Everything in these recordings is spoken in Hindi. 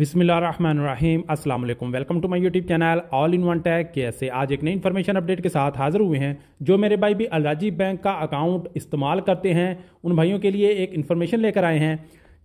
बिसमीम अस्सलाम welcome to my YouTube channel all in one tag ऐसे आज एक नई इन्फॉर्मेशन अपडेट के साथ हाजिर हुए हैं जो मेरे भाई भी अलराजी बैंक का अकाउंट इस्तेमाल करते हैं उन भाइयों के लिए एक इन्फॉर्मेशन लेकर आए हैं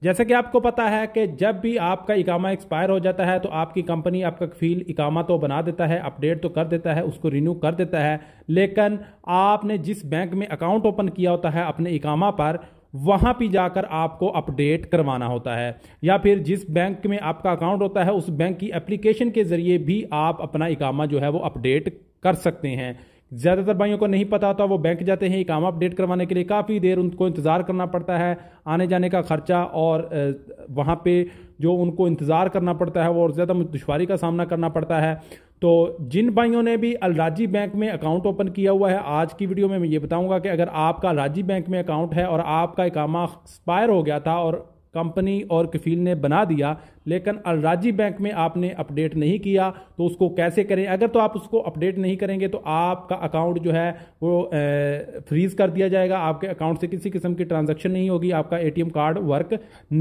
जैसे कि आपको पता है कि जब भी आपका इकामा एक्सपायर हो जाता है तो आपकी कंपनी आपका फील इकामा तो बना देता है अपडेट तो कर देता है उसको रिन्यू कर देता है लेकिन आपने जिस बैंक में अकाउंट ओपन किया होता है अपने इकामा पर वहाँ पर जाकर आपको अपडेट करवाना होता है या फिर जिस बैंक में आपका अकाउंट होता है उस बैंक की एप्लीकेशन के ज़रिए भी आप अपना इकामा जो है वो अपडेट कर सकते हैं ज़्यादातर भाइयों को नहीं पता होता तो वो बैंक जाते हैं काम अपडेट करवाने के लिए काफ़ी देर उनको इंतज़ार करना पड़ता है आने जाने का खर्चा और वहाँ पे जो उनको इंतज़ार करना पड़ता है वो और ज़्यादा दुशारी का सामना करना पड़ता है तो जिन भाइयों ने भी अलराजी बैंक में अकाउंट ओपन किया हुआ है आज की वीडियो में मैं ये बताऊंगा कि अगर आपका अलराजी बैंक में अकाउंट है और आपका इकामा एक्सपायर हो गया था और कंपनी और कफील ने बना दिया लेकिन अलराजी बैंक में आपने अपडेट नहीं किया तो उसको कैसे करें अगर तो आप उसको अपडेट नहीं करेंगे तो आपका अकाउंट जो है वो फ्रीज कर दिया जाएगा आपके अकाउंट से किसी किस्म की ट्रांजैक्शन नहीं होगी आपका एटीएम कार्ड वर्क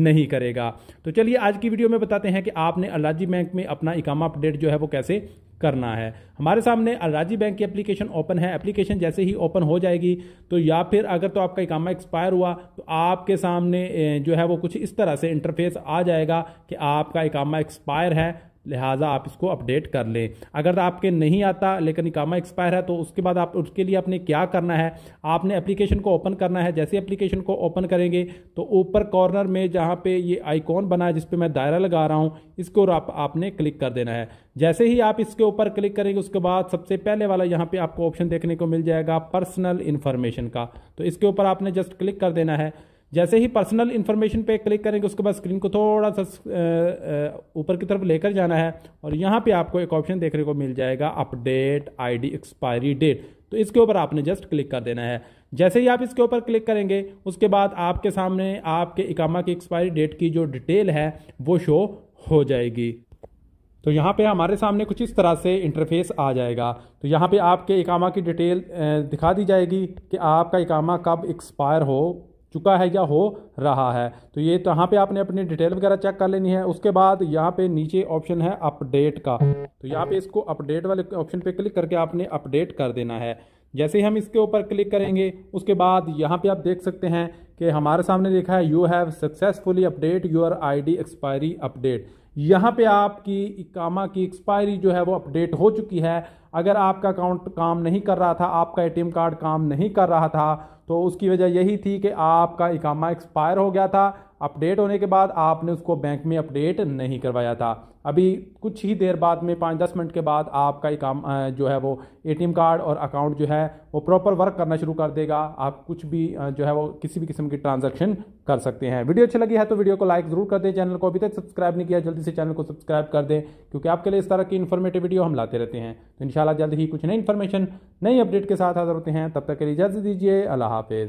नहीं करेगा तो चलिए आज की वीडियो में बताते हैं कि आपने अलराजी बैंक में अपना इकामा अपडेट जो है वो कैसे करना है हमारे सामने अलराजी बैंक की एप्लीकेशन ओपन है एप्लीकेशन जैसे ही ओपन हो जाएगी तो या फिर अगर तो आपका इकामा एक्सपायर हुआ तो आपके सामने जो है वो कुछ इस तरह से इंटरफेस आ जाएगा कि आपका इकामा एक्सपायर है लिहाजा आप इसको अपडेट कर लें अगर आपके नहीं आता लेकिन इकामा एक्सपायर है तो उसके बाद आप उसके लिए आपने क्या करना है आपने एप्लीकेशन को ओपन करना है जैसे एप्लीकेशन को ओपन करेंगे तो ऊपर कॉर्नर में जहाँ पे ये आइकॉन बना है जिस पर मैं दायरा लगा रहा हूँ इसके और आप, आपने क्लिक कर देना है जैसे ही आप इसके ऊपर क्लिक करेंगे उसके बाद सबसे पहले वाला यहाँ पे आपको ऑप्शन देखने को मिल जाएगा पर्सनल इन्फॉर्मेशन का तो इसके ऊपर आपने जस्ट क्लिक कर देना है जैसे ही पर्सनल इन्फॉर्मेशन पे क्लिक करेंगे उसके बाद स्क्रीन को थोड़ा सा ऊपर की तरफ लेकर जाना है और यहाँ पे आपको एक ऑप्शन देखने को मिल जाएगा अपडेट आईडी एक्सपायरी डेट तो इसके ऊपर आपने जस्ट क्लिक कर देना है जैसे ही आप इसके ऊपर क्लिक करेंगे उसके बाद आपके सामने आपके इकामा की एक्सपायरी डेट की जो डिटेल है वो शो हो जाएगी तो यहाँ पे हमारे सामने कुछ इस तरह से इंटरफेस आ जाएगा तो यहाँ पे आपके इकामा की डिटेल दिखा दी जाएगी कि आपका इकामा कब एक्सपायर हो चुका है या हो रहा है तो ये तो यहाँ पे आपने अपनी डिटेल वगैरह चेक कर लेनी है उसके बाद यहाँ पे नीचे ऑप्शन है अपडेट का तो यहाँ पे इसको अपडेट वाले ऑप्शन पे क्लिक करके आपने अपडेट कर देना है जैसे ही हम इसके ऊपर क्लिक करेंगे उसके बाद यहाँ पे आप देख सकते हैं कि हमारे सामने लिखा है you have successfully update your ID expiry update यहाँ पे आपकी इकामा की एक्सपायरी जो है वो अपडेट हो चुकी है अगर आपका अकाउंट काम नहीं कर रहा था आपका एटीएम कार्ड काम नहीं कर रहा था तो उसकी वजह यही थी कि आपका इकामा एक्सपायर हो गया था अपडेट होने के बाद आपने उसको बैंक में अपडेट नहीं करवाया था अभी कुछ ही देर बाद में पाँच दस मिनट के बाद आपका इकाम काम जो है वो ए कार्ड और अकाउंट जो है वो प्रॉपर वर्क करना शुरू कर देगा आप कुछ भी जो है वो किसी भी किस्म किस्म की ट्रांजेक्शन कर सकते हैं वीडियो अच्छी लगी है तो वीडियो को लाइक जरूर कर दें चैनल को अभी तक सब्सक्राइब नहीं किया जल्दी से चैनल को सब्सक्राइब कर दें क्योंकि आपके लिए इस तरह की इन्फॉर्मेटिव वीडियो हम लाते रहते हैं तो इनशाला जल्द ही कुछ नई इन्फॉर्मेशन नई अपडेट के साथ हाजिर होते हैं तब तक के लिए इजाज़त दीजिए अल्लाह हाफिज़